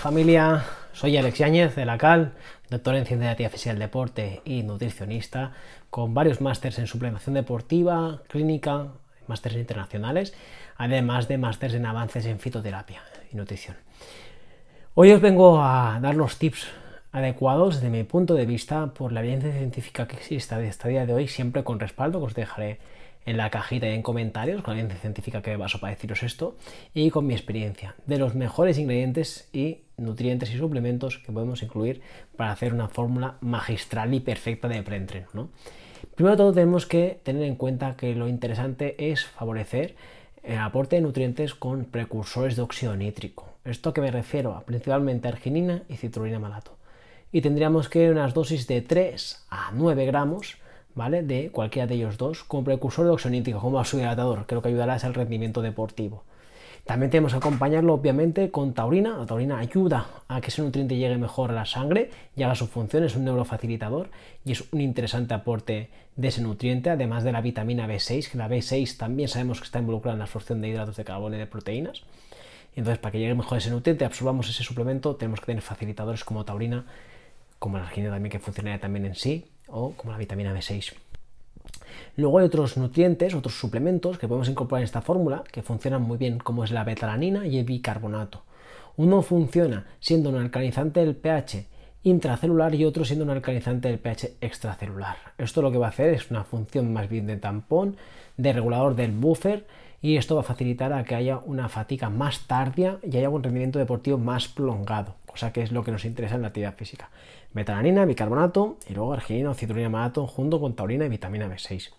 familia? Soy Alex Yáñez de la CAL, doctor en Ciencia de Física del Deporte y nutricionista, con varios másters en suplementación deportiva, clínica, másteres internacionales, además de másteres en avances en fitoterapia y nutrición. Hoy os vengo a dar los tips Adecuados desde mi punto de vista por la evidencia científica que existe hasta el día de hoy, siempre con respaldo que os dejaré en la cajita y en comentarios con la evidencia científica que me baso para deciros esto y con mi experiencia de los mejores ingredientes y nutrientes y suplementos que podemos incluir para hacer una fórmula magistral y perfecta de preentreno. Primero de todo tenemos que tener en cuenta que lo interesante es favorecer el aporte de nutrientes con precursores de óxido nítrico. ¿Esto que me refiero? A principalmente arginina y citrulina malato y tendríamos que unas dosis de 3 a 9 gramos ¿vale? de cualquiera de ellos dos como precursor de oxonítico, como vasodilatador, que lo que ayudará es al rendimiento deportivo. También tenemos que acompañarlo obviamente con taurina. La taurina ayuda a que ese nutriente llegue mejor a la sangre y haga su función, es un neurofacilitador y es un interesante aporte de ese nutriente, además de la vitamina B6, que la B6 también sabemos que está involucrada en la absorción de hidratos de carbono y de proteínas. Entonces, para que llegue mejor ese nutriente, absorbamos ese suplemento, tenemos que tener facilitadores como taurina como la arginina también que funcionaría también en sí, o como la vitamina B6. Luego hay otros nutrientes, otros suplementos que podemos incorporar en esta fórmula que funcionan muy bien, como es la betalanina y el bicarbonato. Uno funciona siendo un alcalinizante del pH intracelular y otro siendo un alcalinizante del pH extracelular. Esto lo que va a hacer es una función más bien de tampón, de regulador del buffer y esto va a facilitar a que haya una fatiga más tardía y haya un rendimiento deportivo más prolongado cosa que es lo que nos interesa en la actividad física. metananina, bicarbonato y luego arginina o citrulina malato junto con taurina y vitamina B6.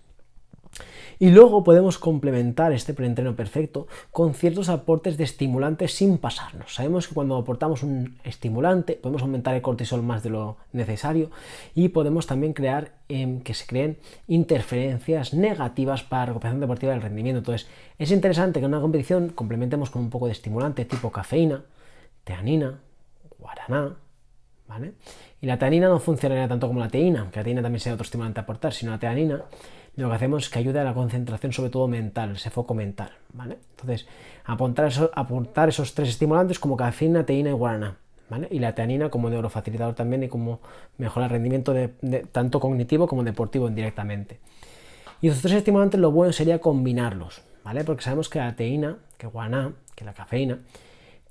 Y luego podemos complementar este preentreno perfecto con ciertos aportes de estimulantes sin pasarnos. Sabemos que cuando aportamos un estimulante podemos aumentar el cortisol más de lo necesario y podemos también crear em, que se creen interferencias negativas para la recuperación deportiva del rendimiento. Entonces, es interesante que en una competición complementemos con un poco de estimulante tipo cafeína, teanina, guaraná, ¿vale? Y la teanina no funcionaría tanto como la teína, que la teína también sea otro estimulante a aportar, sino la teanina lo que hacemos es que ayuda a la concentración, sobre todo mental, ese foco mental, ¿vale? Entonces, apuntar, esos tres estimulantes como cafeína, teína y guaraná, ¿vale? Y la teanina como neurofacilitador también y como mejora el rendimiento de, tanto cognitivo como deportivo indirectamente. Y esos tres estimulantes lo bueno sería combinarlos, ¿vale? Porque sabemos que la teína, que guaraná, que la cafeína,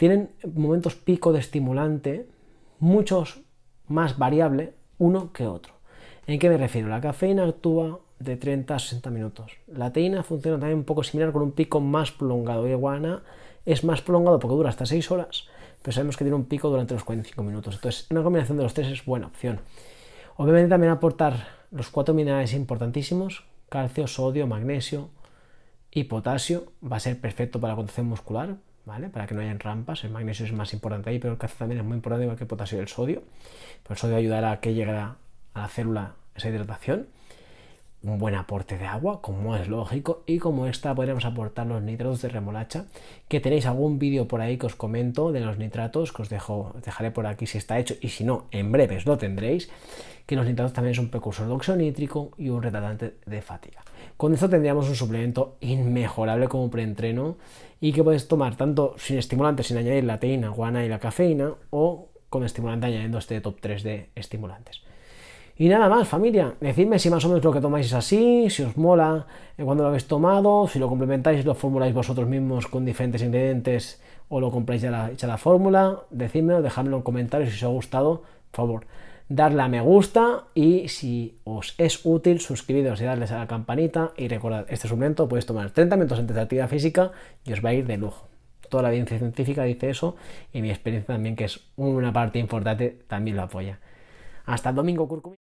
tienen momentos pico de estimulante muchos más variable uno que otro. ¿En qué me refiero? La cafeína actúa de 30 a 60 minutos. La teína funciona también un poco similar con un pico más prolongado. Iguana es más prolongado porque dura hasta 6 horas, pero sabemos que tiene un pico durante los 45 minutos. Entonces, una combinación de los tres es buena opción. Obviamente también aportar los cuatro minerales importantísimos, calcio, sodio, magnesio y potasio, va a ser perfecto para la condición muscular, ¿vale? Para que no hayan rampas, el magnesio es más importante ahí, pero el calcio también es muy importante, igual que el potasio y el sodio. Pues el sodio ayudará a que llegue a la célula esa hidratación un buen aporte de agua, como es lógico, y como esta podríamos aportar los nitratos de remolacha, que tenéis algún vídeo por ahí que os comento de los nitratos, que os, dejo, dejaré por aquí si está hecho, y si no, en breves lo tendréis, que los nitratos también son un precursor de óxido nítrico y un retardante de fatiga. Con esto tendríamos un suplemento inmejorable como preentreno y que podéis tomar tanto sin estimulante, sin añadir la teína, guana y la cafeína, o con estimulante añadiendo este top 3 de estimulantes. Y nada más, familia, decidme si más o menos lo que tomáis es así, si os mola eh, cuando lo habéis tomado, si lo complementáis, lo formuláis vosotros mismos con diferentes ingredientes o lo compráis ya hecha la fórmula, decídmelo, dejadmelo en comentarios si os ha gustado, por favor darle a me gusta y si os es útil suscribiros y darles a la campanita y recordad, este suplemento podéis tomar 30 minutos antes de actividad física y os va a ir de lujo. Toda la evidencia científica dice eso y mi experiencia también que es una parte importante también lo apoya. Hasta domingo, Curcum.